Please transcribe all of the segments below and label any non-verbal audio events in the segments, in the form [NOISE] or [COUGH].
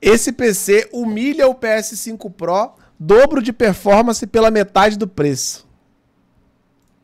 Esse PC humilha o PS5 Pro, dobro de performance pela metade do preço.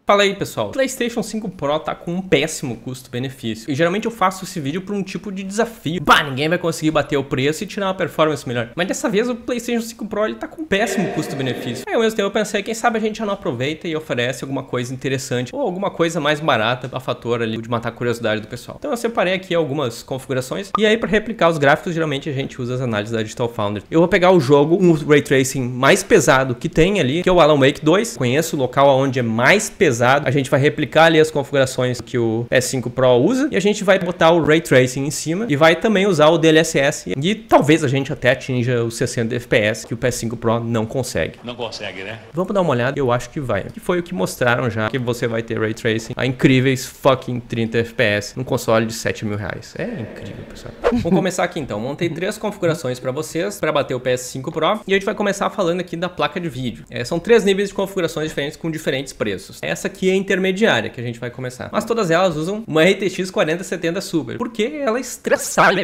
Fala aí, pessoal. O PlayStation 5 Pro tá com um péssimo custo-benefício. E geralmente eu faço esse vídeo por um tipo de desafio. Bah, ninguém vai conseguir bater o preço e tirar uma performance melhor. Mas dessa vez o PlayStation 5 Pro ele tá com um péssimo custo-benefício. Aí ao mesmo tempo eu pensei, quem sabe a gente já não aproveita e oferece alguma coisa interessante ou alguma coisa mais barata a fator ali de matar a curiosidade do pessoal. Então eu separei aqui algumas configurações e aí para replicar os gráficos, geralmente a gente usa as análises da Digital Foundry. Eu vou pegar o jogo, um ray tracing mais pesado que tem ali, que é o Alan Wake 2. Conheço o local onde é mais pesado pesado, a gente vai replicar ali as configurações que o PS5 Pro usa e a gente vai botar o Ray Tracing em cima e vai também usar o DLSS e talvez a gente até atinja os 60 FPS que o PS5 Pro não consegue. Não consegue, né? Vamos dar uma olhada, eu acho que vai. Que foi o que mostraram já, que você vai ter Ray Tracing a incríveis fucking 30 FPS num console de 7 mil reais. É incrível, pessoal. [LAUGHS] Vamos começar aqui então. Montei três configurações para vocês, para bater o PS5 Pro e a gente vai começar falando aqui da placa de vídeo. É, são três níveis de configurações diferentes com diferentes preços. Essa essa aqui é intermediária que a gente vai começar. Mas todas elas usam uma RTX 4070 Super, porque ela é estressada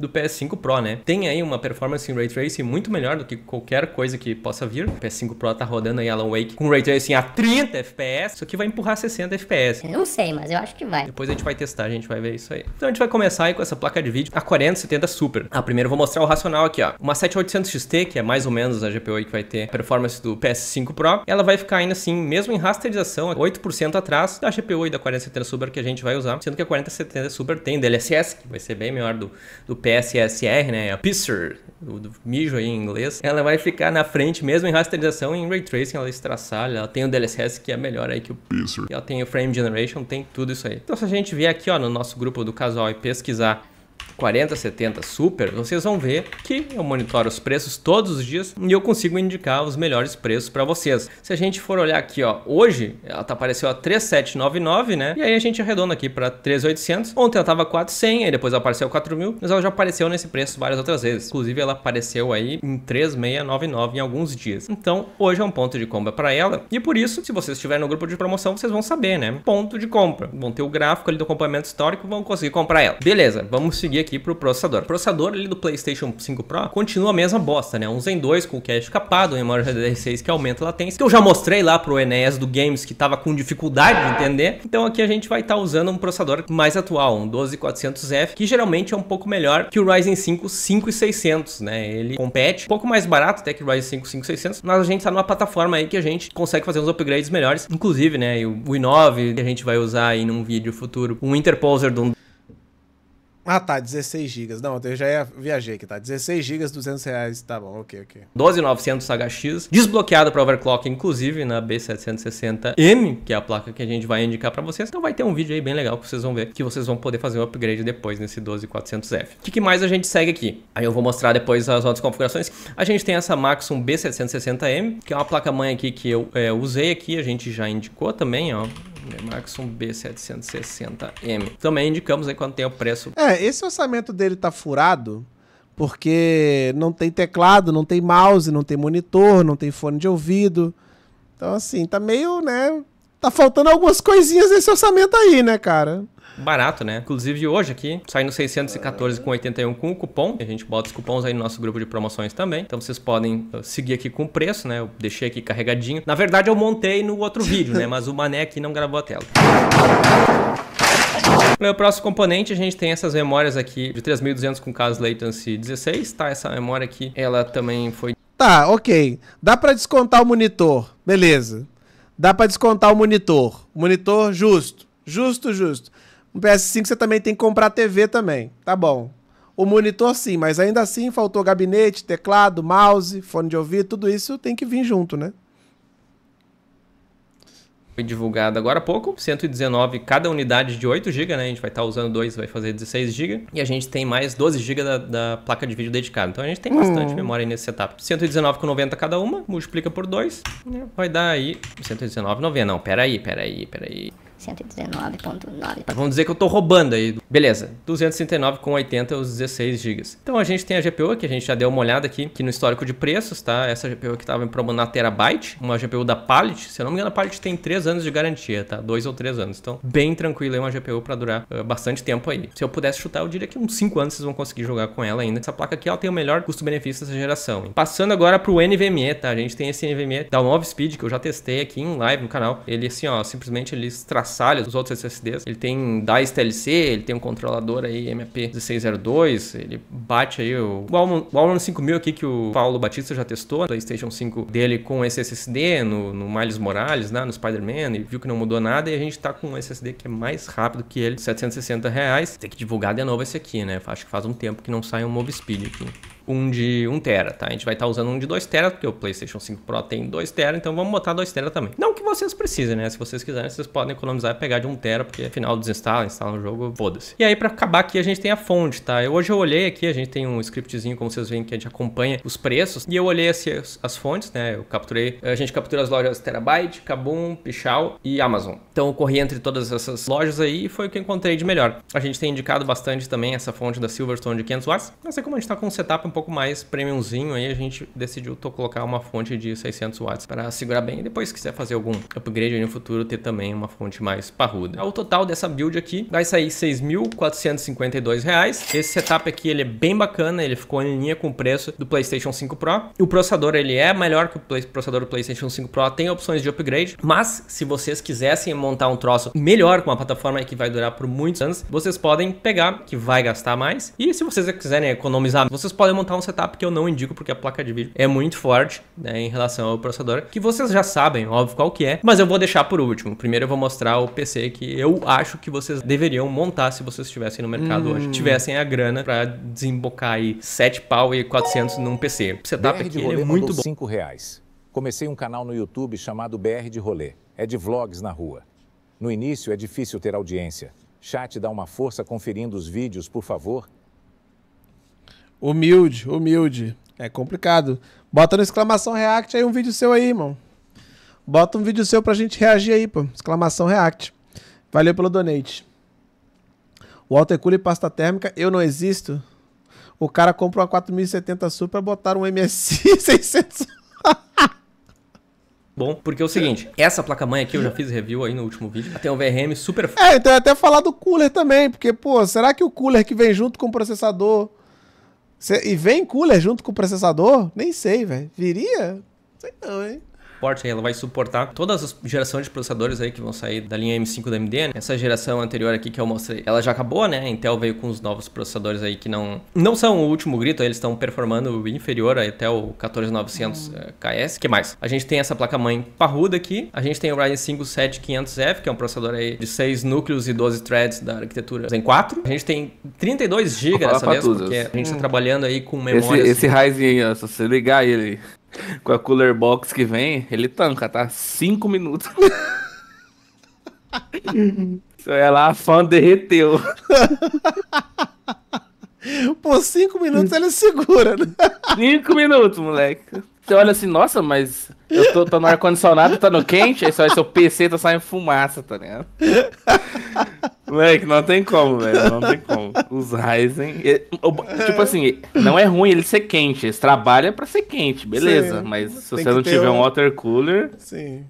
do PS5 Pro, né? Tem aí uma performance em Ray Tracing muito melhor do que qualquer coisa que possa vir. O PS5 Pro tá rodando aí Alan Wake com Ray Tracing a 30 FPS, isso aqui vai empurrar 60 FPS. Eu não sei, mas eu acho que vai. Depois a gente vai testar, a gente vai ver isso aí. Então a gente vai começar aí com essa placa de vídeo, a 4070 Super. Ah, primeiro eu vou mostrar o racional aqui, ó. Uma 7800 XT, que é mais ou menos a GPU que vai ter performance do PS5 Pro, ela vai ficar ainda assim, mesmo em rasterização, 8% atrás da GPU e da 4070 Super que a gente vai usar, sendo que a 4070 Super tem DLSS, que vai ser bem melhor do, do PSSR, né? A Pisser do, do mijo aí em inglês. Ela vai ficar na frente mesmo em rasterização e em ray tracing, ela estraçalha, ela tem o DLSS que é melhor aí que o Pisser Ela tem o frame generation, tem tudo isso aí. Então se a gente vier aqui, ó, no nosso grupo do casual e pesquisar 70 Super, vocês vão ver que eu monitoro os preços todos os dias e eu consigo indicar os melhores preços para vocês. Se a gente for olhar aqui, ó, hoje ela tá apareceu a 3799, né? E aí a gente arredonda aqui para 3800. Ontem ela tava 4100, aí depois ela apareceu 4000, mas ela já apareceu nesse preço várias outras vezes. Inclusive ela apareceu aí em 3699 em alguns dias. Então, hoje é um ponto de compra para ela e por isso, se vocês estiverem no grupo de promoção, vocês vão saber, né? Ponto de compra. Vão ter o gráfico ali do acompanhamento histórico, vão conseguir comprar ela. Beleza, vamos seguir seguir aqui pro processador. O processador ali do PlayStation 5 Pro continua a mesma bosta, né? Um Zen 2 com o cache capado, um memória GDDR6 que aumenta a latência, que eu já mostrei lá pro NES do Games que tava com dificuldade de entender. Então aqui a gente vai estar tá usando um processador mais atual, um 12400F, que geralmente é um pouco melhor que o Ryzen 5 5600, né? Ele compete, um pouco mais barato até que o Ryzen 5 5600, mas a gente tá numa plataforma aí que a gente consegue fazer uns upgrades melhores, inclusive, né? O i9 que a gente vai usar aí num vídeo futuro, um interposer de um ah, tá, 16 GB. Não, eu já ia, viajei aqui, tá? 16 GB, 200 reais. Tá bom, ok, ok. 12900 HX, desbloqueado para overclock, inclusive, na B760M, que é a placa que a gente vai indicar para vocês. Então vai ter um vídeo aí bem legal que vocês vão ver, que vocês vão poder fazer o um upgrade depois nesse 12400F. O que, que, mais a gente segue aqui? Aí eu vou mostrar depois as outras configurações. A gente tem essa Maxon B760M, que é uma placa-mãe aqui que eu é, usei aqui, a gente já indicou também, ó. Maxon B760M. Também indicamos aí quanto tem o preço. É, esse orçamento dele tá furado porque não tem teclado, não tem mouse, não tem monitor, não tem fone de ouvido. Então, assim, tá meio, né? Tá faltando algumas coisinhas nesse orçamento aí, né, cara? barato, né? Inclusive hoje aqui, saindo 614 com 81 com o cupom. A gente bota os cupons aí no nosso grupo de promoções também. Então vocês podem uh, seguir aqui com o preço, né? Eu deixei aqui carregadinho. Na verdade eu montei no outro [LAUGHS] vídeo, né? Mas o Mané aqui não gravou a tela. Meu próximo componente, a gente tem essas memórias aqui de 3200 com caso latency 16, tá? Essa memória aqui, ela também foi... Tá, ok. Dá para descontar o monitor, beleza. Dá para descontar o monitor. Monitor justo, justo, justo. Um PS5 você também tem que comprar TV também. Tá bom. O monitor sim, mas ainda assim faltou gabinete, teclado, mouse, fone de ouvido, tudo isso tem que vir junto, né? Foi divulgado agora há pouco, 119 cada unidade de 8 GB, né? A gente vai estar tá usando dois, vai fazer 16 GB. E a gente tem mais 12 GB da, da, placa de vídeo dedicada. Então a gente tem hum. bastante hum. memória aí nesse setup. 90 cada uma, multiplica por 2, né? Vai dar aí 119,90. Não, peraí, peraí, peraí. 119.9. Vamos dizer que eu tô roubando aí. Beleza, 269,80 os 16 GB. Então a gente tem a GPU, que a gente já deu uma olhada aqui, que no histórico de preços, tá? Essa GPU que tava em promo na Terabyte, uma GPU da Pallet. Se eu não me engano, a Pallet tem 3 anos de garantia, tá? 2 ou 3 anos. Então, bem tranquilo aí uma GPU para durar uh, bastante tempo aí. Se eu pudesse chutar, eu diria que uns 5 anos vocês vão conseguir jogar com ela ainda. Essa placa aqui, ela tem o melhor custo-benefício dessa geração. Passando agora pro NVMe, tá? A gente tem esse NVMe da 9 Speed, que eu já testei aqui em live no canal. Ele, assim, ó, simplesmente ele traçam os dos outros SSDs. Ele tem DICE TLC, ele tem um controlador aí MP1602, ele bate aí o, o 5000 aqui que o Paulo Batista já testou, PlayStation 5 dele com esse SSD no, no Miles Morales, né, no Spider-Man, e viu que não mudou nada e a gente tá com um SSD que é mais rápido que ele, 760 reais. Tem que divulgar de novo esse aqui, né? Acho que faz um tempo que não sai um Mob Speed aqui um de 1 tera, tá? A gente vai estar tá usando um de 2 tera, porque o PlayStation 5 Pro tem 2 tera, então vamos botar 2 tera também. Não que vocês precisem, né? Se vocês quiserem, vocês podem economizar e pegar de 1 tera, porque afinal desinstala, instala o jogo, foda-se. E aí para acabar aqui a gente tem a fonte, tá? Eu, hoje eu olhei aqui, a gente tem um scriptzinho, como vocês veem que a gente acompanha os preços, e eu olhei assim, as, as fontes, né? Eu capturei, a gente captura as lojas Terabyte, Kabum, Pichal e Amazon. Então eu corri entre todas essas lojas aí e foi o que encontrei de melhor. A gente tem indicado bastante também essa fonte da Silverstone de 500 watts, mas assim é como a gente tá com um setup um pouco mais premiumzinho, aí a gente decidiu colocar uma fonte de 600 watts para segurar bem. E depois, se quiser fazer algum upgrade no futuro, ter também uma fonte mais parruda. O total dessa build aqui vai sair 6.452 reais Esse setup aqui ele é bem bacana, ele ficou em linha com o preço do PlayStation 5 Pro. O processador ele é melhor que o processador do PlayStation 5 Pro, tem opções de upgrade, mas se vocês quisessem montar um troço melhor com uma plataforma que vai durar por muitos anos, vocês podem pegar, que vai gastar mais. E se vocês quiserem economizar, vocês podem montar montar um setup que eu não indico porque a placa de vídeo é muito forte né, em relação ao processador, que vocês já sabem, óbvio, qual que é, mas eu vou deixar por último. Primeiro eu vou mostrar o PC que eu acho que vocês deveriam montar se vocês estivessem no mercado hum. hoje, tivessem a grana para desembocar aí 7 pau e 400 num PC. O setup BR aqui é muito bom. 5 reais. Comecei um canal no YouTube chamado BR de Rolê. É de vlogs na rua. No início é difícil ter audiência. Chat dá uma força conferindo os vídeos, por favor, Humilde, humilde. É complicado. Bota no exclamação react aí um vídeo seu aí, irmão. Bota um vídeo seu pra gente reagir aí, pô. Exclamação react. Valeu pelo donate. Walter Cooler pasta térmica, eu não existo. O cara compra uma 4070 Super, botar um MSI 600. [LAUGHS] Bom, porque é o seguinte, essa placa-mãe aqui eu já fiz review aí no último vídeo, tem um VRM super... É, então eu até falar do cooler também, porque, pô, será que o cooler que vem junto com o processador Cê, e vem cooler junto com o processador? Nem sei, velho. Viria? Sei não, hein? suporte, ela vai suportar todas as gerações de processadores aí que vão sair da linha M5 da AMD. Né? Essa geração anterior aqui que eu mostrei, ela já acabou, né? A Intel veio com os novos processadores aí que não não são o último grito, eles estão performando inferior até o 14900 ks KS. Que mais? A gente tem essa placa mãe parruda aqui, a gente tem o Ryzen 5 7500F, que é um processador aí de 6 núcleos e 12 threads da arquitetura Zen 4. A gente tem 32 GB dessa vez, porque a gente está hum. trabalhando aí com memória. Esse, esse Ryzen, se você ligar ele com a cooler box que vem, ele tanca, tá? Cinco minutos. Olha lá, a fã derreteu. Por cinco minutos ele segura, né? Cinco minutos, moleque. Você olha assim, nossa, mas eu tô, tô no ar-condicionado, tá no quente, aí só seu PC tá saindo fumaça, tá ligado? Moleque, não tem como, velho. Não tem como. Os Ryzen. Tipo assim, não é ruim ele ser quente. Eles trabalham pra ser quente, beleza. Sim, mas se você não tiver um... um water cooler. Sim.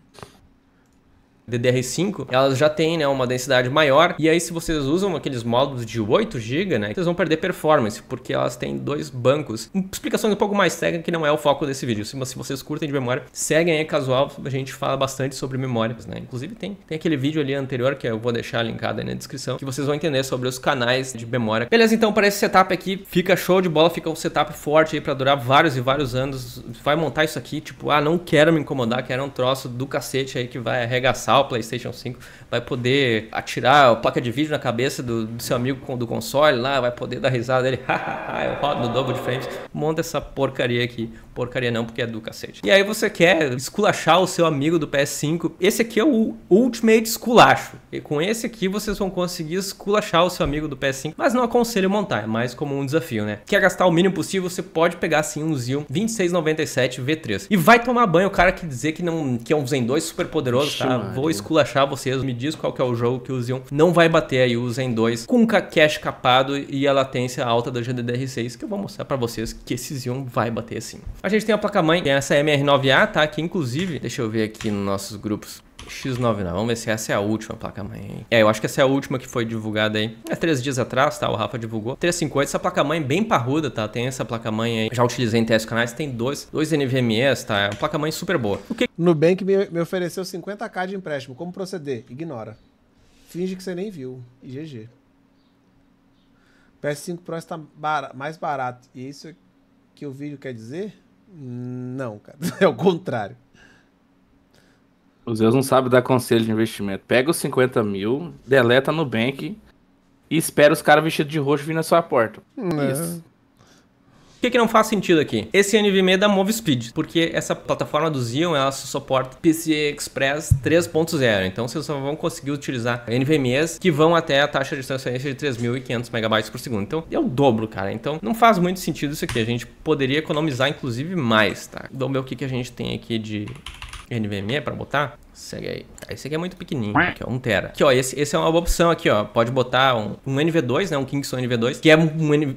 DDR5, elas já têm, né, uma densidade maior. E aí se vocês usam aqueles módulos de 8 GB, né, vocês vão perder performance, porque elas têm dois bancos. Explicações um pouco mais técnicas que não é o foco desse vídeo. Se, se vocês curtem de memória, seguem aí casual, a gente fala bastante sobre memórias, né? Inclusive tem, tem aquele vídeo ali anterior que eu vou deixar linkado aí na descrição, que vocês vão entender sobre os canais de memória. Beleza, então para esse setup aqui, fica show de bola, fica um setup forte aí para durar vários e vários anos. Vai montar isso aqui, tipo, ah, não quero me incomodar, quero um troço do cacete aí que vai arregaçar o PlayStation 5, vai poder atirar a placa de vídeo na cabeça do, do seu amigo do console lá, vai poder dar risada dele, hahaha, [LAUGHS] eu rodo no dobro de frames. Monta essa porcaria aqui porcaria não, porque é do cacete. E aí você quer esculachar o seu amigo do PS5. Esse aqui é o Ultimate Esculacho. E com esse aqui vocês vão conseguir esculachar o seu amigo do PS5. Mas não aconselho montar, é mais como um desafio, né? Quer gastar o mínimo possível, você pode pegar assim um Zion 2697 V3. E vai tomar banho o cara que dizer que, não, que é um Zen 2 super poderoso, tá? Vou esculachar vocês, me diz qual que é o jogo que o Zion não vai bater aí o Zen 2 com cache capado e a latência alta da GDDR6 que eu vou mostrar para vocês que esse Zion vai bater assim. A gente tem a placa-mãe, tem é essa MR9A, tá? Que inclusive, deixa eu ver aqui nos nossos grupos. X9 não, vamos ver se essa é a última placa-mãe. É, eu acho que essa é a última que foi divulgada aí. É três dias atrás, tá? O Rafa divulgou. 358, essa placa-mãe bem parruda, tá? Tem essa placa-mãe aí. Já utilizei em testes canais, tem dois, dois NVMEs, tá? É uma placa-mãe super boa. O que... Nubank me, me ofereceu 50k de empréstimo. Como proceder? Ignora. Finge que você nem viu. E GG. PS5 Pro está bar... mais barato. E isso é que o vídeo quer dizer? Não, cara. [LAUGHS] É o contrário. Os Zeus não sabem dar conselho de investimento. Pega os 50 mil, deleta no bank e espera os caras vestidos de roxo vir na sua porta. É. Isso que, que não faz sentido aqui? Esse NVMe é da MoveSpeed, porque essa plataforma do Xeon ela só suporta PCI Express 3.0, então vocês só vão conseguir utilizar NVMe's que vão até a taxa de transferência de 3.500 MB por segundo. Então é o dobro, cara. Então não faz muito sentido isso aqui. A gente poderia economizar inclusive mais, tá? Vamos ver o que, que a gente tem aqui de NVMe para botar. Segue aí. Tá, esse aqui é muito pequenininho, aqui ó, 1 tera. Aqui ó, esse, esse é uma boa opção aqui ó, pode botar um, um NV2, né, um Kingston NV2, que é um,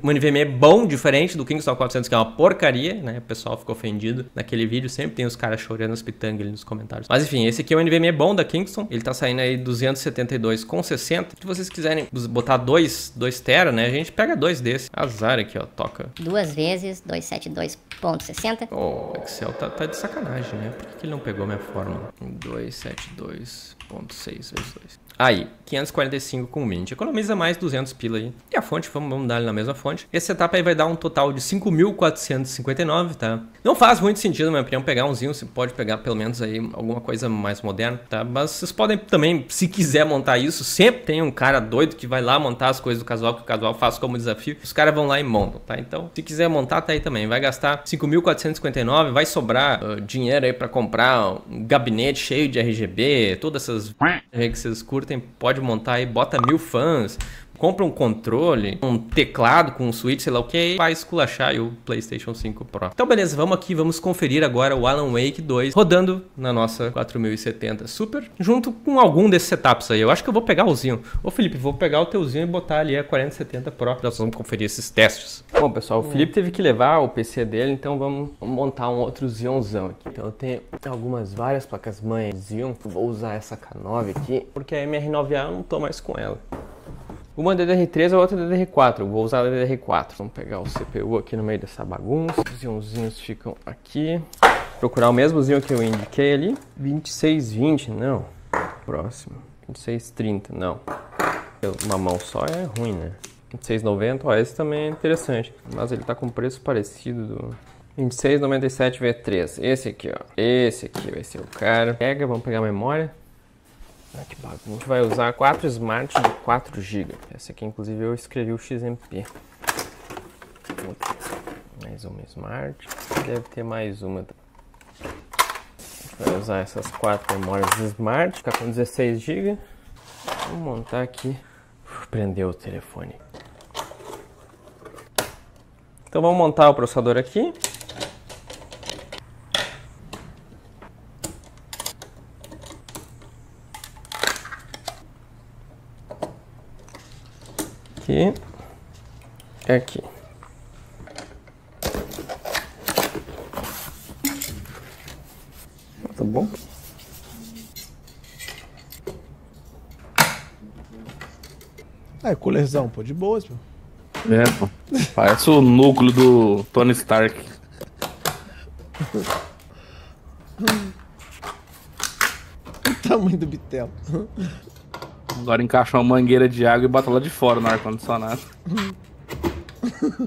um NVMe bom, diferente do Kingston 400, que é uma porcaria, né, o pessoal ficou ofendido naquele vídeo, sempre tem os caras chorando as pitangas ali nos comentários. Mas enfim, esse aqui é um NVMe bom da Kingston, ele tá saindo aí 272 com 60. Se vocês quiserem botar dois dois tera, né, a gente pega dois desses. Azar aqui ó, toca. Duas vezes, 272.60. Oh, Excel tá, tá de sacanagem, né, por que, que ele não pegou minha fórmula? dois 272.6 vezes 2. Aí, 545 com 20. Economiza mais 200 pila aí. E a fonte, vamos, vamos dar na mesma fonte. Esse setup aí vai dar um total de 5.459, tá? Não faz muito sentido, na minha opinião, pegar umzinho. Você pode pegar pelo menos aí alguma coisa mais moderna, tá? Mas vocês podem também, se quiser montar isso, sempre tem um cara doido que vai lá montar as coisas do casual, que o casual faz como desafio. Os caras vão lá e montam, tá? Então, se quiser montar, tá aí também. Vai gastar 5.459, vai sobrar uh, dinheiro aí pra comprar um gabinete cheio de RGB, todas essas que vocês curtem pode montar e bota mil fãs, compra um controle, um teclado com um switch, sei lá o que, vai esculachar o PlayStation 5 Pro. Então beleza, vamos aqui, vamos conferir agora o Alan Wake 2 rodando na nossa 4070 Super, junto com algum desses setups aí. Eu acho que eu vou pegar o Zinho. Ô Felipe, vou pegar o teuzinho e botar ali a 4070 Pro. Nós vamos conferir esses testes. Bom pessoal, o Felipe teve que levar o PC dele, então vamos, vamos montar um outro Zionzão aqui. Então eu tenho algumas várias placas mães Zion, vou usar essa K9 aqui, porque a MR9A eu não tô mais com ela. Uma é DDR3 ou outra é DDR4. vou usar a DDR4. Vamos pegar o CPU aqui no meio dessa bagunça. Os íonzinhos ficam aqui. Procurar o mesmo zinho que eu indiquei ali. 2620, não. Próximo. 2630, não. Uma mão só é ruim, né? 2690, ó, esse também é interessante. Mas ele tá com preço parecido do... 2697 V3. Esse aqui, ó. Esse aqui vai ser o cara. Pega, vamos pegar a memória. Ah, que A gente vai usar quatro Smart de 4 GB. Essa aqui, inclusive, eu escrevi o XMP. Mais uma smart. Deve ter mais uma. A gente vai usar essas quatro memórias smart. Ficar com 16 GB. Vamos montar aqui. prendeu o telefone. Então vamos montar o processador aqui. É aqui. Tá bom? Ah, é coolerzão, pô, de boas, pô. É, pô. Parece o núcleo do Tony Stark. [LAUGHS] o tamanho do bitel. Agora encaixa uma mangueira de água e bota lá de fora no ar-condicionado. [LAUGHS]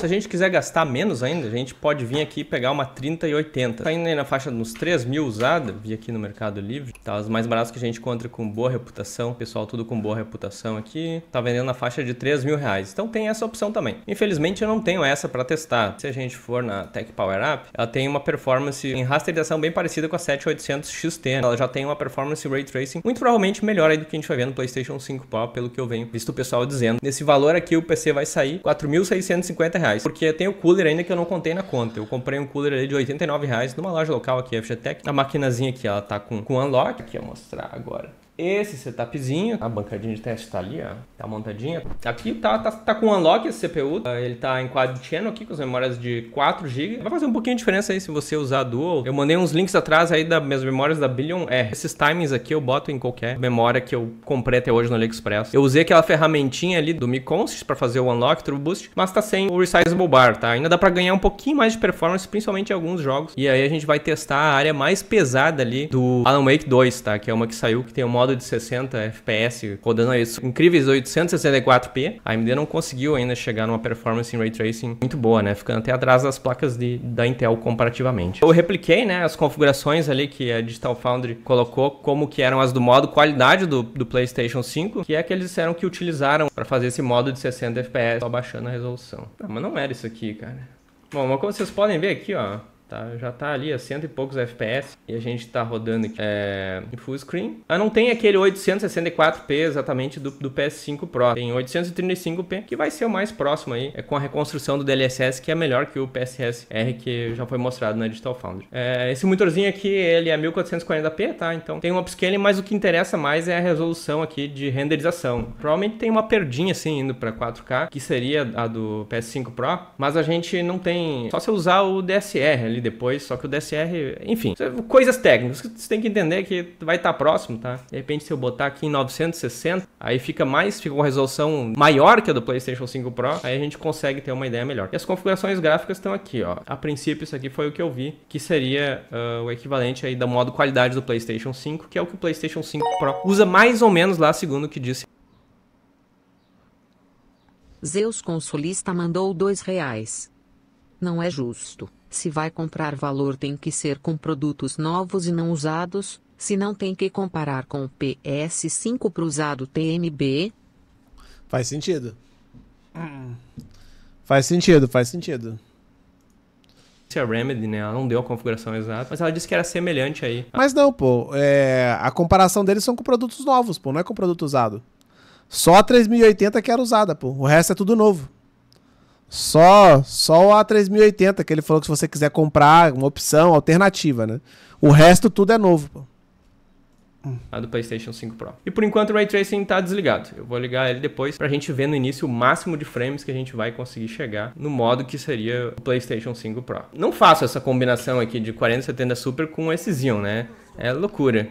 Se a gente quiser gastar menos ainda, a gente pode vir aqui e pegar uma 30 e 80. Tá indo aí na faixa dos 3 mil usada, vi aqui no Mercado Livre. Tá os mais baratos que a gente encontra com boa reputação. Pessoal, tudo com boa reputação aqui. Tá vendendo na faixa de 3 mil reais. Então tem essa opção também. Infelizmente eu não tenho essa para testar. Se a gente for na Tech Power Up, ela tem uma performance em rasterização bem parecida com a 7800 XT. Né? Ela já tem uma performance ray tracing muito provavelmente melhor aí do que a gente vai ver no PlayStation 5 Pro, pelo que eu venho visto o pessoal dizendo. Nesse valor aqui o PC vai sair R$ 4.650 reais. Porque tem o cooler ainda que eu não contei na conta. Eu comprei um cooler ali de 89 reais numa loja local aqui, a FGTEC. A maquinazinha aqui, ela tá com, com unlock, que eu mostrar agora esse setupzinho. A bancadinha de teste tá ali, ó. Tá montadinha. Aqui tá, tá, tá com unlock esse CPU. Ah, ele tá em quad channel aqui, com as memórias de 4 GB. Vai fazer um pouquinho de diferença aí se você usar dual. Eu mandei uns links atrás aí das minhas memórias da Billion R. Esses timings aqui eu boto em qualquer memória que eu comprei até hoje no AliExpress. Eu usei aquela ferramentinha ali do Miconsys para fazer o unlock, turbo boost, mas tá sem o resizable bar, tá? Ainda dá para ganhar um pouquinho mais de performance, principalmente em alguns jogos. E aí a gente vai testar a área mais pesada ali do Alan Wake 2, tá? Que é uma que saiu que tem o modo modo de 60 FPS, rodando isso incríveis 864p, a AMD não conseguiu ainda chegar numa performance em Ray Tracing muito boa, né? Ficando até atrás das placas de, da Intel comparativamente. Eu repliquei, né, as configurações ali que a Digital Foundry colocou, como que eram as do modo qualidade do, do PlayStation 5, que é que eles disseram que utilizaram para fazer esse modo de 60 FPS, só baixando a resolução. Tá, mas não era isso aqui, cara. Bom, mas como vocês podem ver aqui, ó, Tá, já tá ali a cento e poucos FPS e a gente tá rodando aqui, é, em full screen. Ah, não tem aquele 864p exatamente do, do PS5 Pro. Tem 835p, que vai ser o mais próximo aí, é com a reconstrução do DLSS, que é melhor que o PSSR que já foi mostrado na Digital Foundry. É, esse monitorzinho aqui, ele é 1440p, tá? Então tem um upscaling, mas o que interessa mais é a resolução aqui de renderização. Provavelmente tem uma perdinha assim indo para 4K, que seria a do PS5 Pro, mas a gente não tem, só se usar o DSR ali ele depois, só que o DSR, enfim, é coisas técnicas que você tem que entender que vai estar tá próximo, tá? De repente, se eu botar aqui em 960, aí fica mais, fica uma resolução maior que a do PlayStation 5 Pro, aí a gente consegue ter uma ideia melhor. E as configurações gráficas estão aqui, ó. A princípio, isso aqui foi o que eu vi, que seria uh, o equivalente aí da modo qualidade do PlayStation 5, que é o que o PlayStation 5 Pro usa mais ou menos lá, segundo o que disse Zeus Consulista mandou dois reais. Não é justo. Se vai comprar valor tem que ser com produtos novos e não usados, se não tem que comparar com o PS5 para usado TNB. Faz sentido. Hum. Faz sentido, faz sentido. A Remedy, né? Ela não deu a configuração exata, mas ela disse que era semelhante aí. Mas não, pô. É... A comparação deles são com produtos novos, pô. Não é com produto usado. Só a 3080 que era usada, pô. O resto é tudo novo. Só, só o A3080, que ele falou que se você quiser comprar, uma opção, alternativa, né? O resto tudo é novo, pô. A do PlayStation 5 Pro. E por enquanto o Ray Tracing tá desligado. Eu vou ligar ele depois pra gente ver no início o máximo de frames que a gente vai conseguir chegar no modo que seria o PlayStation 5 Pro. Não faço essa combinação aqui de 4070 Super com esse né? É loucura.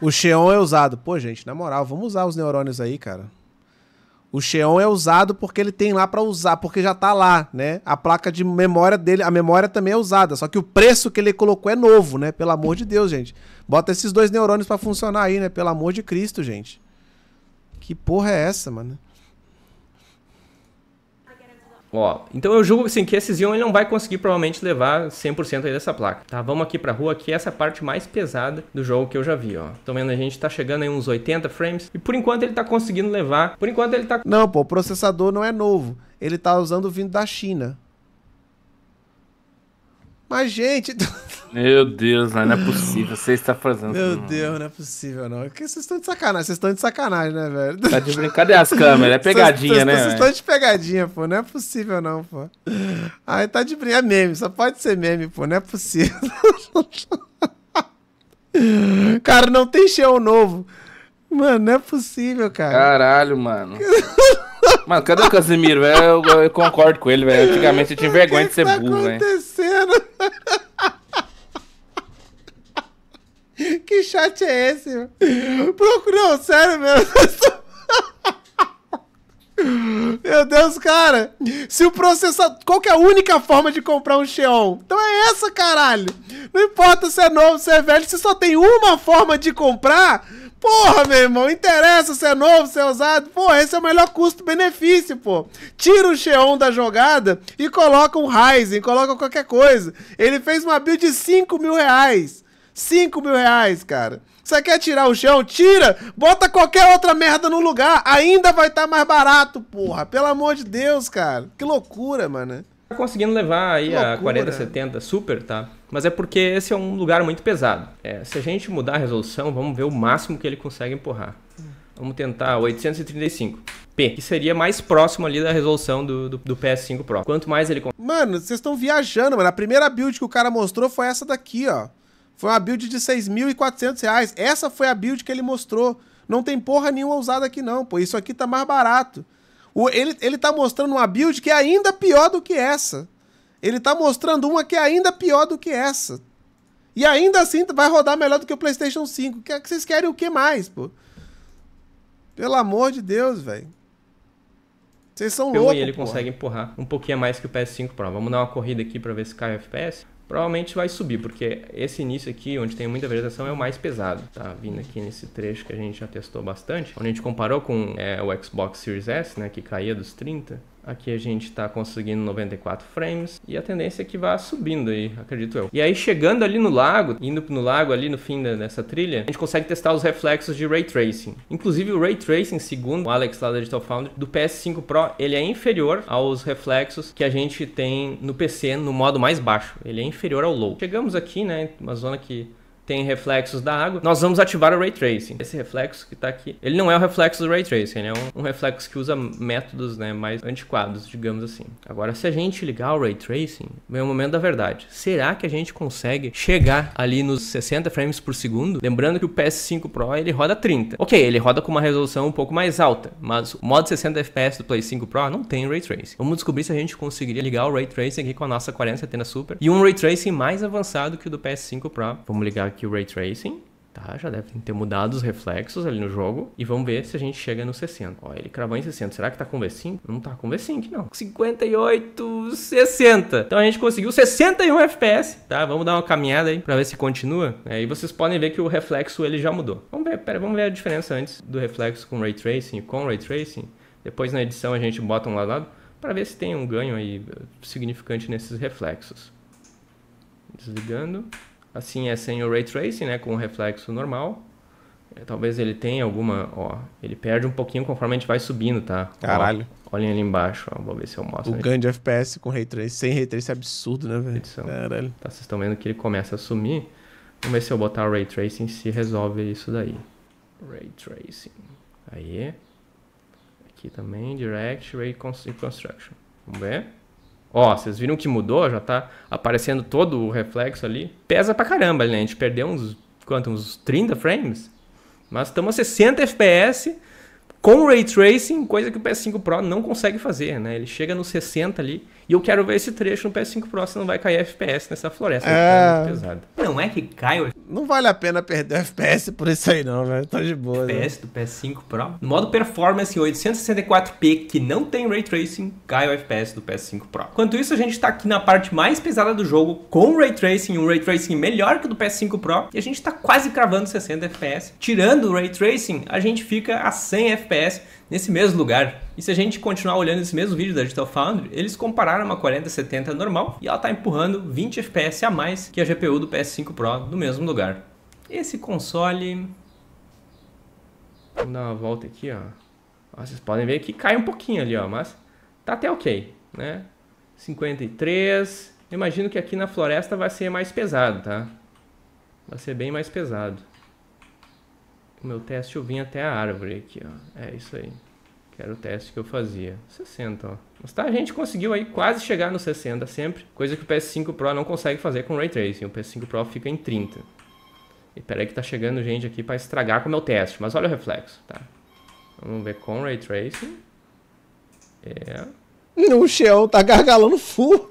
O Xeon é usado. Pô, gente, na moral, vamos usar os neurônios aí, cara. O Xeon é usado porque ele tem lá para usar, porque já tá lá, né? A placa de memória dele, a memória também é usada, só que o preço que ele colocou é novo, né? Pelo amor de Deus, gente. Bota esses dois neurônios para funcionar aí, né? Pelo amor de Cristo, gente. Que porra é essa, mano? Ó, então eu julgo assim, que esse Xeon ele não vai conseguir provavelmente levar 100% aí dessa placa. Tá, vamos aqui pra rua, que é essa parte mais pesada do jogo que eu já vi, ó. Tô vendo a gente tá chegando aí uns 80 frames e por enquanto ele tá conseguindo levar. Por enquanto ele tá... Não, pô, o processador não é novo. Ele tá usando vindo da China. Mas, gente. [LAUGHS] Meu Deus, não é possível. Você está fazendo. Meu Deus, não é possível, não. Porque vocês estão de sacanagem. Vocês estão de sacanagem, né, velho? Tá de brincadeira as câmeras. É [LAUGHS] pegadinha, cês, né? Vocês estão de pegadinha, pô. Não é possível, não, pô. Aí tá de brincadeira. É meme. Só pode ser meme, pô. Não é possível. [LAUGHS] cara, não tem show novo. Mano, não é possível, cara. Caralho, mano. Mano, cadê o Casimiro? Eu, eu, eu concordo com ele, velho. Antigamente eu tinha vergonha de ser tá burro, velho. [LAUGHS] Que chat é esse? Meu? sério mesmo. [LAUGHS] Meu Deus, cara. Se o processador. Qual que é a única forma de comprar um Xeon? Então é essa, caralho. Não importa se é novo, se é velho, se só tem uma forma de comprar, Porra, meu irmão, interessa se é novo, se é usado. Porra, esse é o melhor custo-benefício, pô. Tira o Xeon da jogada e coloca um Ryzen, coloca qualquer coisa. Ele fez uma build de 5 mil reais. 5 mil reais, cara. Você quer tirar o Xeon? Tira! Bota qualquer outra merda no lugar. Ainda vai estar tá mais barato, porra. Pelo amor de Deus, cara. Que loucura, mano. Tá conseguindo levar aí a 40, 4070 Super, tá? mas é porque esse é um lugar muito pesado. É, se a gente mudar a resolução, vamos ver o máximo que ele consegue empurrar. Vamos tentar 835. P, que seria mais próximo ali da resolução do, do, do PS5 Pro. Quanto mais ele... Mano, vocês estão viajando, mano. A primeira build que o cara mostrou foi essa daqui, ó. Foi uma build de 6.400 reais. Essa foi a build que ele mostrou. Não tem porra nenhuma usada aqui não, pô. Isso aqui tá mais barato. O, ele, ele tá mostrando uma build que é ainda pior do que essa. Ele está mostrando uma que é ainda pior do que essa. E ainda assim vai rodar melhor do que o PlayStation 5. É que vocês querem o que mais, pô? Pelo amor de Deus, velho. Vocês são loucos. E ele porra. consegue empurrar um pouquinho mais que o PS5 Pro. Vamos dar uma corrida aqui para ver se cai o FPS. Provavelmente vai subir, porque esse início aqui, onde tem muita vegetação, é o mais pesado. Tá vindo aqui nesse trecho que a gente já testou bastante, onde a gente comparou com é, o Xbox Series S, né, que caía dos 30 Aqui a gente está conseguindo 94 frames e a tendência é que vá subindo aí, acredito eu. E aí chegando ali no lago, indo no lago ali no fim da, dessa trilha, a gente consegue testar os reflexos de Ray Tracing. Inclusive o Ray Tracing, segundo o Alex lá da Digital Foundry, do PS5 Pro, ele é inferior aos reflexos que a gente tem no PC no modo mais baixo. Ele é inferior ao low. Chegamos aqui, né, uma zona que tem reflexos da água, nós vamos ativar o ray tracing. Esse reflexo que está aqui, ele não é o reflexo do ray tracing, ele é um, um reflexo que usa métodos né, mais antiquados, digamos assim. Agora, se a gente ligar o ray tracing, vem o momento da verdade. Será que a gente consegue chegar ali nos 60 frames por segundo? Lembrando que o PS5 Pro ele roda 30. Ok, ele roda com uma resolução um pouco mais alta, mas o modo 60 FPS do Play 5 Pro não tem ray tracing. Vamos descobrir se a gente conseguiria ligar o ray tracing aqui com a nossa 4070 Super e um ray tracing mais avançado que o do PS5 Pro. Vamos ligar aqui o Ray Tracing, tá? Já deve ter mudado os reflexos ali no jogo. E vamos ver se a gente chega no 60. Ó, ele cravou em 60. Será que tá com V5? Não tá com V5, não. 58, 60. Então a gente conseguiu 61 FPS, tá? Vamos dar uma caminhada aí pra ver se continua. Aí é, vocês podem ver que o reflexo ele já mudou. Vamos ver, pera, vamos ver a diferença antes do reflexo com Ray Tracing e com Ray Tracing. Depois na edição a gente bota um lado a lado para ver se tem um ganho aí eh, significante nesses reflexos. Desligando. Assim é sem o ray tracing, né, com o reflexo normal. É, talvez ele tenha alguma, ó, ele perde um pouquinho conforme a gente vai subindo, tá? Caralho. olhem ali embaixo, ó, vou ver se eu mostro. O ganho de FPS com ray tracing, sem ray tracing é absurdo, né, velho? Caralho. Tá, vocês estão vendo que ele começa a sumir. Vamos ver se eu botar o ray tracing se resolve isso daí. Ray tracing. Aí. Aqui também, direct ray construction. Vamos ver. Ó, vocês viram que mudou? Já tá aparecendo todo o reflexo ali. Pesa pra caramba, né? A gente perdeu uns, quanto? Uns 30 frames? Mas estamos a 60 FPS com Ray Tracing, coisa que o PS5 Pro não consegue fazer, né? Ele chega nos 60 ali, e eu quero ver esse trecho no PS5 Pro, se não vai cair FPS nessa floresta, é. é... muito pesado. Não é que cai... O... Não vale a pena perder FPS por isso aí não, velho, tá de boa. FPS né? do PS5 Pro? No modo performance 864p, que não tem Ray Tracing, cai o FPS do PS5 Pro. Enquanto isso, a gente tá aqui na parte mais pesada do jogo, com Ray Tracing, um Ray Tracing melhor que o do PS5 Pro, e a gente tá quase cravando 60 FPS. Tirando o Ray Tracing, a gente fica a 100 FPS FPS nesse mesmo lugar. E se a gente continuar olhando esse mesmo vídeo da Digital Foundry, eles compararam uma 4070 normal e ela está empurrando 20 FPS a mais que a GPU do PS5 Pro no mesmo lugar. Esse console... Vamos dar uma volta aqui, ó. vocês podem ver que cai um pouquinho ali, ó, mas tá até ok, né? 53... Imagino que aqui na floresta vai ser mais pesado, tá? Vai ser bem mais pesado o meu teste eu vim até a árvore aqui, ó. É isso aí. Que era o teste que eu fazia. 60, ó. Mas tá, a gente conseguiu aí quase chegar no 60 sempre. Coisa que o PS5 Pro não consegue fazer com Ray Tracing. O PS5 Pro fica em 30. E peraí que tá chegando gente aqui pra estragar com o meu teste. Mas olha o reflexo, tá? Vamos ver com Ray Tracing. É... O Xeon tá gargalando full.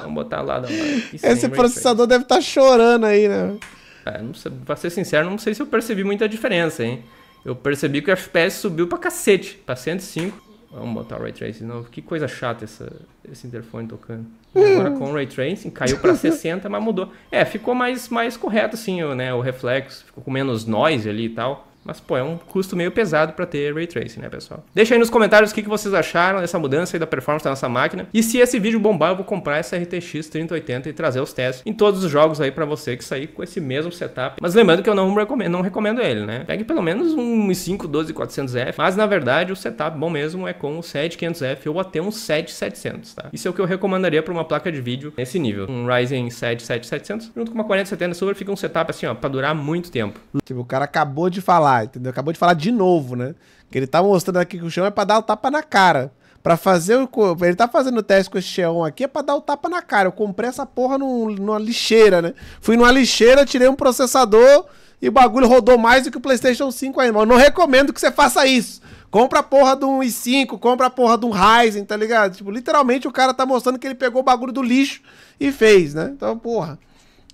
Vamos botar lá da Esse processador deve estar tá chorando aí, né? É, não sei, pra ser sincero, não sei se eu percebi muita diferença, hein? Eu percebi que o FPS subiu pra cacete, pra 105. Vamos botar o Ray Tracing de novo. Que coisa chata essa, esse interfone tocando. agora com o Ray Tracing caiu pra 60, [LAUGHS] mas mudou. É, ficou mais, mais correto assim, o, né, o reflexo. Ficou com menos noise ali e tal. Mas, pô, é um custo meio pesado para ter Ray Tracing, né, pessoal? Deixa aí nos comentários o que, que vocês acharam dessa mudança e da performance da nossa máquina. E se esse vídeo bombar, eu vou comprar essa RTX 3080 e trazer os testes em todos os jogos aí para você que sair com esse mesmo setup. Mas lembrando que eu não recomendo, não recomendo ele, né? Pegue pelo menos um i5 12400F, mas na verdade o setup bom mesmo é com o 7500F ou até um 7700, tá? Isso é o que eu recomendaria para uma placa de vídeo nesse nível. Um Ryzen 7 7700 junto com uma 4070 Super fica um setup assim, ó, para durar muito tempo. Tipo, o cara acabou de falar falar, entendeu? Acabou de falar de novo, né? Que ele tá mostrando aqui que o chão é pra dar o tapa na cara. Pra fazer o. Ele tá fazendo o teste com esse Xeon aqui, é pra dar o tapa na cara. Eu comprei essa porra num, numa lixeira, né? Fui numa lixeira, tirei um processador e o bagulho rodou mais do que o PlayStation 5 ainda. Eu não recomendo que você faça isso. Compra a porra de um i5, compra a porra de um Ryzen, tá ligado? Tipo, literalmente o cara tá mostrando que ele pegou o bagulho do lixo e fez, né? Então, porra.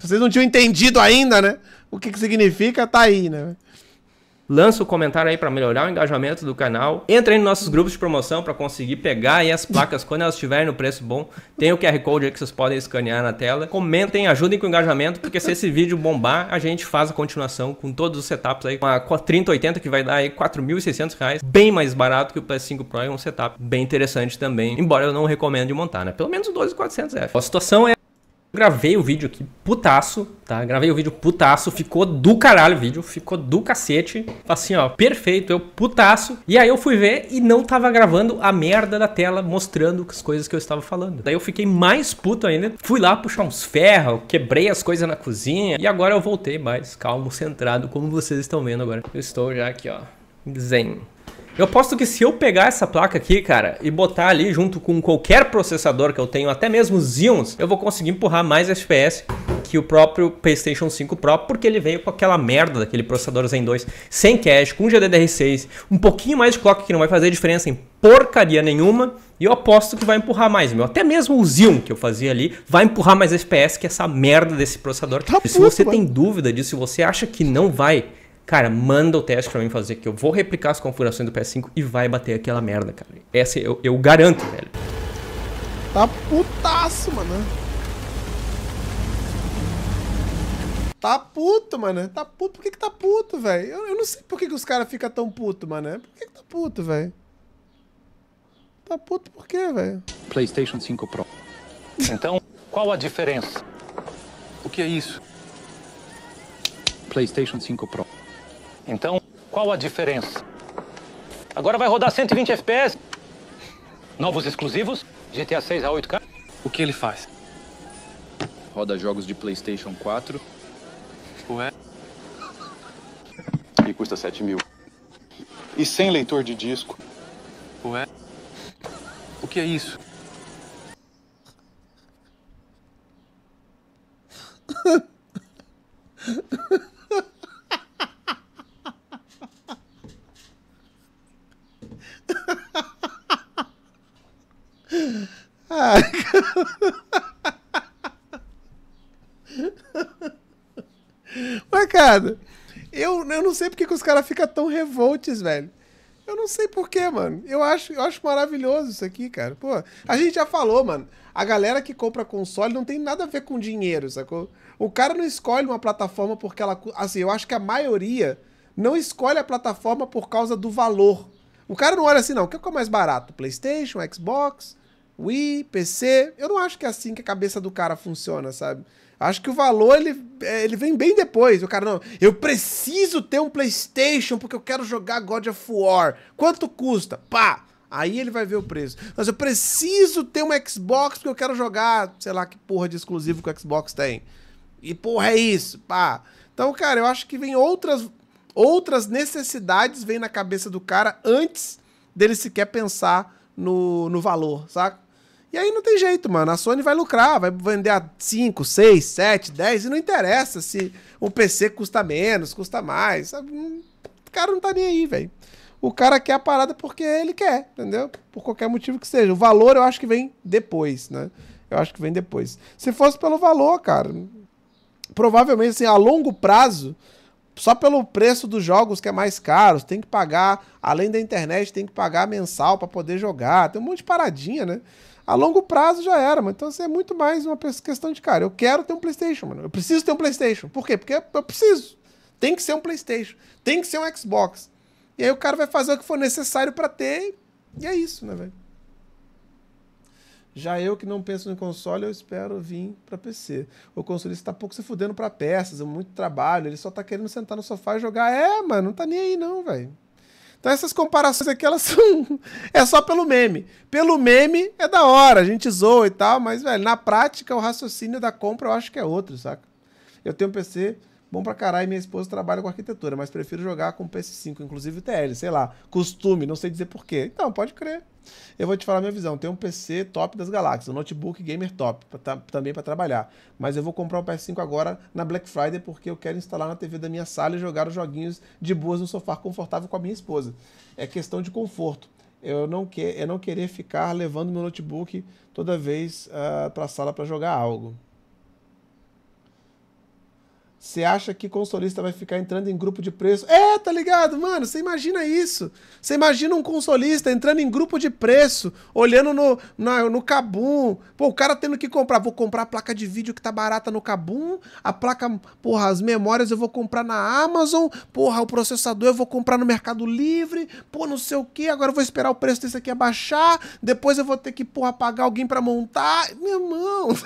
Vocês não tinham entendido ainda, né? O que que significa, tá aí, né? lança o comentário aí para melhorar o engajamento do canal. Entra aí nos nossos grupos de promoção para conseguir pegar aí as placas quando elas estiverem no preço bom. Tem o QR Code aí que vocês podem escanear na tela. Comentem, ajudem com o engajamento, porque se esse vídeo bombar, a gente faz a continuação com todos os setups aí, com a 3080 que vai dar aí 4.600 reais, bem mais barato que o PS5 Pro, é um setup bem interessante também, embora eu não de montar, né? Pelo menos 12.400 é. A situação é Gravei o vídeo aqui putaço, tá? Gravei o vídeo putaço, ficou do caralho o vídeo, ficou do cacete. Assim, ó, perfeito, eu putaço. E aí eu fui ver e não tava gravando a merda da tela mostrando as coisas que eu estava falando. Daí eu fiquei mais puto ainda. Fui lá puxar uns ferros, quebrei as coisas na cozinha e agora eu voltei mais calmo, centrado, como vocês estão vendo agora. Eu estou já aqui, ó, zen. Eu aposto que se eu pegar essa placa aqui, cara, e botar ali junto com qualquer processador que eu tenho, até mesmo Xeons, eu vou conseguir empurrar mais FPS que o próprio PlayStation 5 Pro, porque ele veio com aquela merda daquele processador Zen 2, sem cache, com GDDR6, um pouquinho mais de clock que não vai fazer diferença em porcaria nenhuma, e eu aposto que vai empurrar mais, meu. Até mesmo o Xeon que eu fazia ali vai empurrar mais FPS que essa merda desse processador. Tá e se puto, você mano. tem dúvida disso, se você acha que não vai, Cara, manda o teste para mim fazer que eu vou replicar as configurações do PS5 e vai bater aquela merda, cara. Essa eu, eu garanto, velho. Tá putaço, mano. Tá puto, mano. Tá puto. Por que que tá puto, velho? Eu, eu, não sei por que que os caras ficam tão puto, mano. Por que que tá puto, velho? Tá puto por quê, velho? PlayStation 5 Pro. [LAUGHS] Então, qual a diferença? O que é isso? PlayStation 5 Pro. Então, qual a diferença? Agora vai rodar 120 FPS. Novos exclusivos, GTA 6 a 8K. O que ele faz? Roda jogos de PlayStation 4. Ué? E custa 7 mil. E sem leitor de disco. Ué? O que é isso? [LAUGHS] Mas, cara, eu, eu não sei porque que os caras ficam tão revoltos, velho. Eu não sei porquê, mano. Eu acho, eu acho maravilhoso isso aqui, cara. Pô, a gente já falou, mano. A galera que compra console não tem nada a ver com dinheiro, sacou? O cara não escolhe uma plataforma porque ela. Assim, eu acho que a maioria não escolhe a plataforma por causa do valor. O cara não olha assim, não. O que é mais barato? PlayStation, Xbox? Wii, PC. Eu não acho que é assim que a cabeça do cara funciona, sabe? Acho que o valor ele, é, ele vem bem depois. O cara, não, eu preciso ter um PlayStation porque eu quero jogar God of War. Quanto custa? Pá! Aí ele vai ver o preço. Mas eu preciso ter um Xbox porque eu quero jogar, sei lá que porra de exclusivo que o Xbox tem. E porra é isso, pá. Então, cara, eu acho que vem outras outras necessidades vêm na cabeça do cara antes dele sequer pensar no, no valor, saca? E aí não tem jeito, mano. A Sony vai lucrar, vai vender a 5, 6, 7, 10, e não interessa se o PC custa menos, custa mais. Sabe? Hum, o cara não tá nem aí, velho. O cara quer a parada porque ele quer, entendeu? Por qualquer motivo que seja. O valor eu acho que vem depois, né? Eu acho que vem depois. Se fosse pelo valor, cara, provavelmente assim, a longo prazo, só pelo preço dos jogos que é mais caro, tem que pagar, além da internet, tem que pagar mensal para poder jogar. Tem um monte de paradinha, né? a longo prazo já era, mano. Então assim, é muito mais uma questão de, cara, eu quero ter um PlayStation, mano. Eu preciso ter um PlayStation. Por quê? Porque eu preciso. Tem que ser um PlayStation. Tem que ser um Xbox. E aí o cara vai fazer o que for necessário para ter. E é isso, né, velho? Já eu que não penso no console, eu espero vir para PC. O console tá pouco se fudendo para peças, é muito trabalho, ele só tá querendo sentar no sofá e jogar. É, mano, não tá nem aí não, velho. Então essas comparações aqui, elas [LAUGHS] são. É só pelo meme. Pelo meme é da hora, a gente zoa e tal, mas, velho, na prática o raciocínio da compra eu acho que é outro, saca? Eu tenho um PC Bom pra caralho, minha esposa trabalha com arquitetura, mas prefiro jogar com PS5, inclusive TL, sei lá. Costume, não sei dizer porquê. Então, pode crer. Eu vou te falar minha visão. Tem um PC top das galáxias, um notebook gamer top, pra, tá, também para trabalhar. Mas eu vou comprar o um PS5 agora na Black Friday porque eu quero instalar na TV da minha sala e jogar os joguinhos de boas no sofá confortável com a minha esposa. É questão de conforto eu não, que, eu não querer ficar levando meu notebook toda vez uh, ah, para a sala para jogar algo. Você acha que consolista vai ficar entrando em grupo de preço? É, tá ligado, mano? Você imagina isso? Você imagina um consolista entrando em grupo de preço, olhando no, na, no Cabum. Pô, o cara tendo que comprar. Vou comprar a placa de vídeo que tá barata no Cabum. A placa, porra, as memórias eu vou comprar na Amazon. Porra, o processador eu vou comprar no Mercado Livre. Pô, não sei o que. Agora eu vou esperar o preço desse aqui abaixar. Depois eu vou ter que, porra, pagar alguém para montar. Meu irmão. [LAUGHS]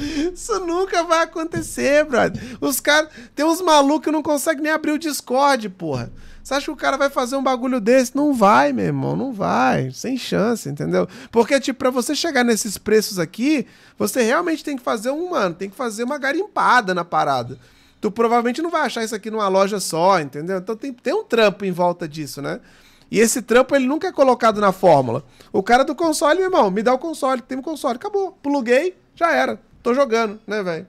[LAUGHS] Isso nunca vai acontecer, brother. Os caras. Tem uns malucos que não conseguem nem abrir o Discord, porra. Você acha que o cara vai fazer um bagulho desse? Não vai, meu irmão, não vai. Sem chance, entendeu? Porque, tipo, pra você chegar nesses preços aqui, você realmente tem que fazer um, mano, tem que fazer uma garimpada na parada. Tu provavelmente não vai achar isso aqui numa loja só, entendeu? Então tem, tem um trampo em volta disso, né? E esse trampo ele nunca é colocado na fórmula. O cara do console, meu irmão, me dá o console, tem o um console, acabou. Pluguei, já era. Tô jogando, né, velho?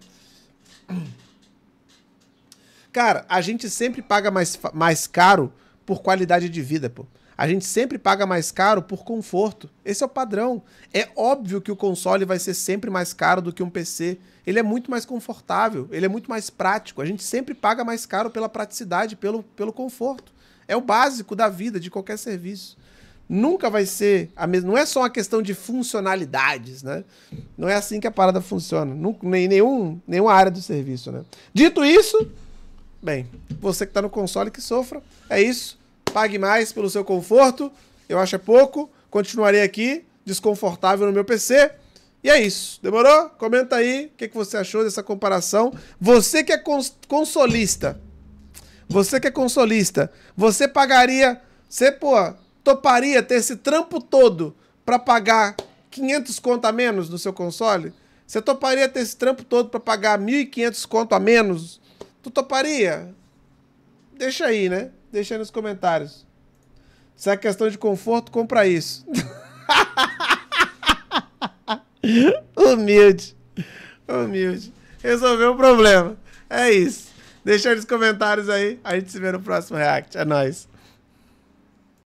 Cara, a gente sempre paga mais, mais caro por qualidade de vida, pô. A gente sempre paga mais caro por conforto. Esse é o padrão. É óbvio que o console vai ser sempre mais caro do que um PC. Ele é muito mais confortável, ele é muito mais prático. A gente sempre paga mais caro pela praticidade, pelo, pelo conforto. É o básico da vida de qualquer serviço nunca vai ser a mesma. Não é só uma questão de funcionalidades, né? Não é assim que a parada funciona. Nunca, nem nenhum, nenhuma área do serviço, né? Dito isso, bem, você que está no console que sofra, é isso. Pague mais pelo seu conforto. Eu acho é pouco. Continuarei aqui, desconfortável no meu PC. E é isso. Demorou? Comenta aí o que, que você achou dessa comparação. Você que é cons consolista. Você que é consolista. Você pagaria. Você, pô, toparia ter esse trampo todo para pagar 500 conto a menos no seu console? Você toparia ter esse trampo todo para pagar 1.500 conto a menos? Tu toparia? Deixa aí, né? Deixa aí nos comentários. Se é questão de conforto, compra isso. [LAUGHS] Humilde. Humilde. Resolveu o problema. É isso. Deixa aí nos comentários aí. A gente se vê no próximo React. É nóis.